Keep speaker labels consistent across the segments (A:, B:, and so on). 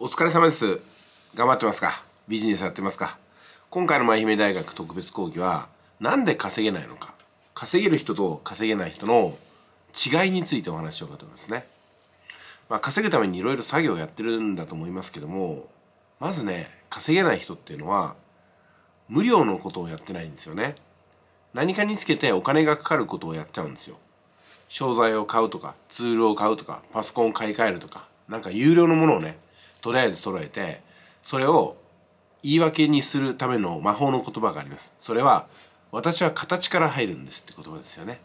A: お疲れ様です頑張ってますかビジネスやってますか今回の舞姫大学特別講義は何で稼げないのか稼げる人と稼げない人の違いについてお話ししようかと思いますね、まあ、稼ぐためにいろいろ作業をやってるんだと思いますけどもまずね稼げない人っていうのは無料のことをやってないんですよね何かにつけてお金がかかることをやっちゃうんですよ商材を買うとかツールを買うとかパソコンを買い替えるとかなんか有料のものをねとりあえず揃えてそれを言い訳にするための魔法の言葉がありますそれは私は形から入るんですって言葉ですよね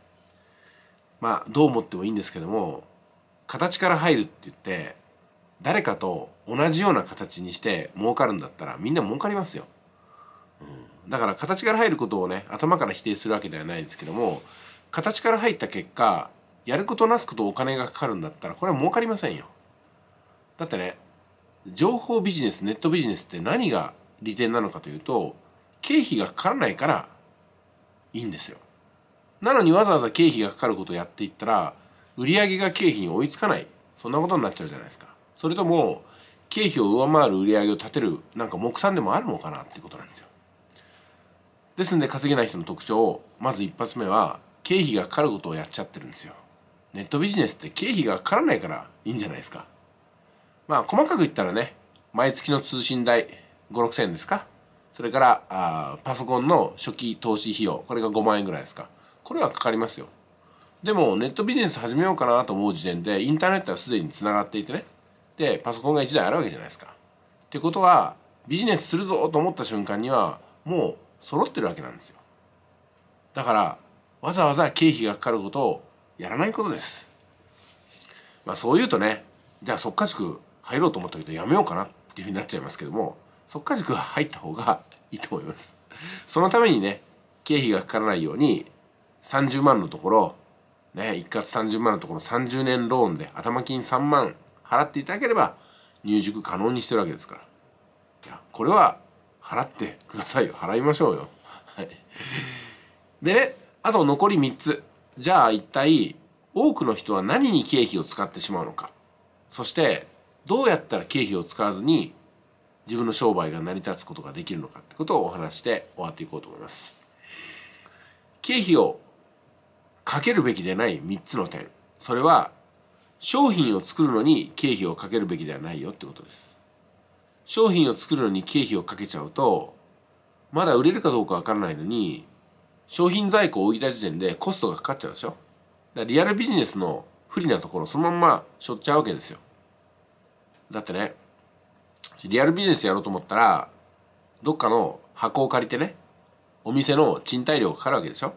A: まあどう思ってもいいんですけども形から入るって言って誰かと同じような形にして儲かるんだったらみんな儲かりますよ、うん、だから形から入ることをね頭から否定するわけではないですけども形から入った結果やることなすことお金がかかるんだったらこれは儲かりませんよだってね情報ビジネスネットビジネスって何が利点なのかというと経費がかからないからいいんですよ。なのにわざわざ経費がかかることをやっていったら売上が経費に追いつかないそんなことになっちゃうじゃないですか。それとも経費を上回る売上を立てるなんか目算でもあるのかなってことなんですよ。ですんで稼げない人の特徴まず一発目は経費がかかることをやっちゃってるんですよ。ネットビジネスって経費がかからないからいいんじゃないですか。まあ細かく言ったらね毎月の通信代56000円ですかそれからあパソコンの初期投資費用これが5万円ぐらいですかこれはかかりますよでもネットビジネス始めようかなと思う時点でインターネットはすでにつながっていてねでパソコンが1台あるわけじゃないですかってことはビジネスするぞと思った瞬間にはもう揃ってるわけなんですよだからわざわざ経費がかかることをやらないことですまあそう言うとねじゃあ即しく。入ろうと思ったけどやめようかなっていうふうになっちゃいますけども速稼塾は入った方がいいと思います。そのためにね経費がかからないように30万のところね一括30万のところ30年ローンで頭金3万払っていただければ入塾可能にしてるわけですからいやこれは払ってくださいよ払いましょうよ。はい、でねあと残り3つじゃあ一体多くの人は何に経費を使ってしまうのかそしてどうやったら経費を使わずに自分の商売が成り立つことができるのかってことをお話して終わっていこうと思います。経費をかけるべきでない3つの点。それは商品を作るのに経費をかけるべきではないよってことです。商品を作るのに経費をかけちゃうとまだ売れるかどうかわからないのに商品在庫を置いた時点でコストがかかっちゃうでしょ。だからリアルビジネスの不利なところそのまんましょっちゃうわけですよ。だってねリアルビジネスやろうと思ったらどっかの箱を借りてねお店の賃貸料がかかるわけでしょ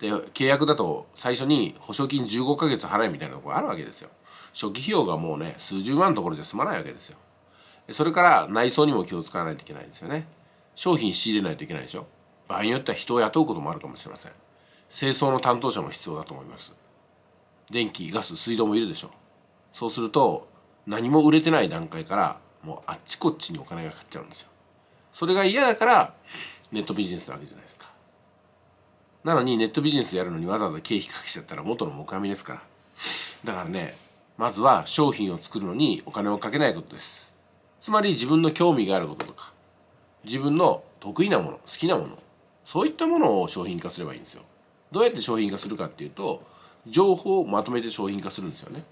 A: で契約だと最初に保証金15ヶ月払いみたいなとこがあるわけですよ初期費用がもうね数十万のところじゃ済まないわけですよそれから内装にも気を使わないといけないんですよね商品仕入れないといけないでしょ場合によっては人を雇うこともあるかもしれません清掃の担当者も必要だと思います電気ガス水道もいるでしょそうすると何も売れてない段階からもうあっちこっちにお金がかかっちゃうんですよそれが嫌だからネットビジネスなわけじゃないですかなのにネットビジネスやるのにわざわざ経費かけちゃったら元の木阿弥ですからだからねまずは商品を作るのにお金をかけないことですつまり自分の興味があることとか自分の得意なもの好きなものそういったものを商品化すればいいんですよどうやって商品化するかっていうと情報をまとめて商品化するんですよね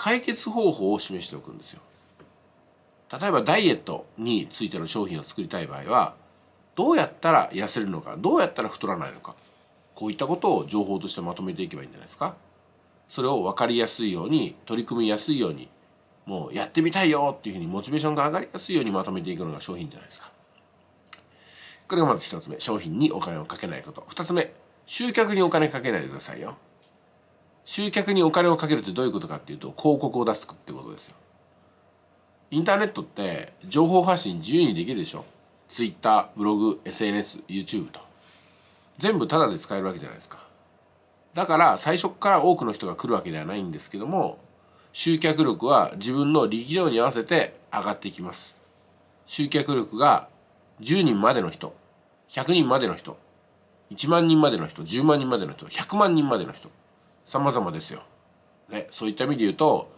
A: 解決方法を示しておくんですよ。例えばダイエットについての商品を作りたい場合はどうやったら痩せるのかどうやったら太らないのかこういったことを情報としてまとめていけばいいんじゃないですか。それを分かりやすいように取り組みやすいようにもうやってみたいよっていうふうにモチベーションが上がりやすいようにまとめていくのが商品じゃないですか。これがまず1つ目商品にお金をかけないこと2つ目集客にお金かけないでくださいよ集客にお金をかけるってどういうことかっていうと広告を出すってことですよインターネットって情報発信自由にできるでしょ Twitter ブログ SNSYouTube と全部タダで使えるわけじゃないですかだから最初から多くの人が来るわけではないんですけども集客力は自分の力量に合わせて上がっていきます集客力が10人までの人100人までの人1万人までの人10万人までの人100万人までの人様々ですよ、ね、そういった意味で言うと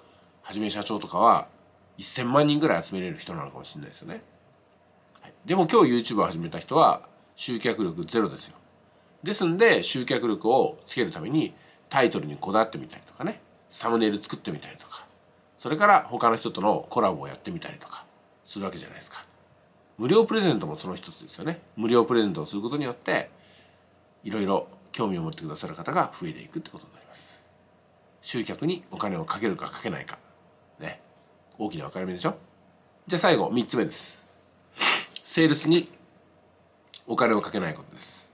A: はじめ社長とかは1,000万人ぐらい集めれる人なのかもしれないですよね、はい、でも今日 YouTube を始めた人は集客力ゼロですよですんで集客力をつけるためにタイトルにこだわってみたりとかねサムネイル作ってみたりとかそれから他の人とのコラボをやってみたりとかするわけじゃないですか無料プレゼントもその一つですよね無料プレゼントをすることによっていろいろ興味を持ってくださる方が増えていくってことになります集客にお金をかけるかかけないかね大きな分かれ目でしょじゃあ最後3つ目ですセールスにお金をかけないことです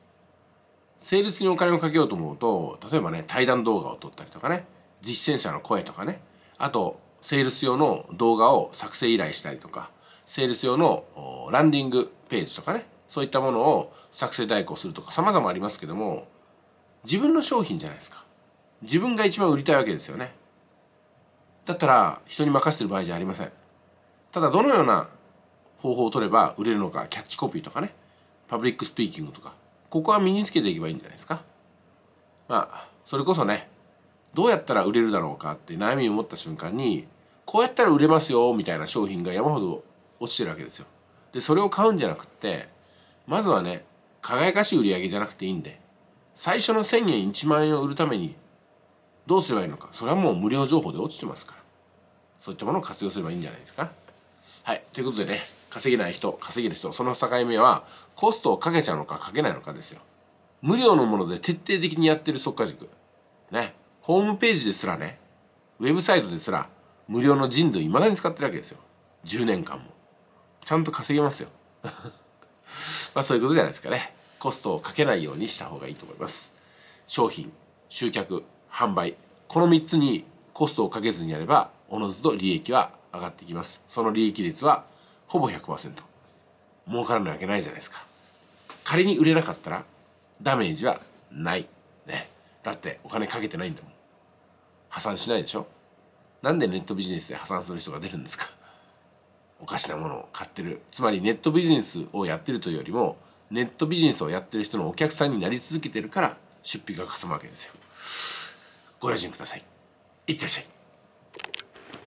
A: セールスにお金をかけようと思うと例えばね対談動画を撮ったりとかね実践者の声とかねあとセールス用の動画を作成依頼したりとかセールス用のランディングページとかねそういったものを作成代行するとか様々ありますけども自分の商品じゃないですか自分が一番売りたいわけですよねだったら人に任せてる場合じゃありませんただどのような方法を取れば売れるのかキャッチコピーとかねパブリックスピーキングとかここは身につけていけばいいんじゃないですかまあそれこそねどうやったら売れるだろうかって悩みを持った瞬間にこうやったら売れますよみたいな商品が山ほど落ちてるわけですよでそれを買うんじゃなくってまずはね輝かしい売り上げじゃなくていいんで最初の1,000円1万円を売るためにどうすればいいのかそれはもう無料情報で落ちてますからそういったものを活用すればいいんじゃないですか。はいということでね稼げない人稼げる人その境目はコストをかけちゃうのかかけないのかですよ。無料のもので徹底的にやってる速化塾ねホームページですらねウェブサイトですら無料の人類いまだに使ってるわけですよ10年間もちゃんと稼げますよ まあそういうことじゃないですかねコストをかけないようにした方がいいと思います商品集客販売この3つにコストをかけずにやればおのずと利益は上がってきますその利益率はほぼ100%儲からないわけないじゃないですか仮に売れなかったらダメージはないねだってお金かけてないんだもん破産しないでしょなんでネットビジネスで破産する人が出るんですかおかしなものを買ってるつまりネットビジネスをやってるというよりもネットビジネスをやってる人のお客さんになり続けてるから出費がかさむわけですよご用心くださいいってらっしゃい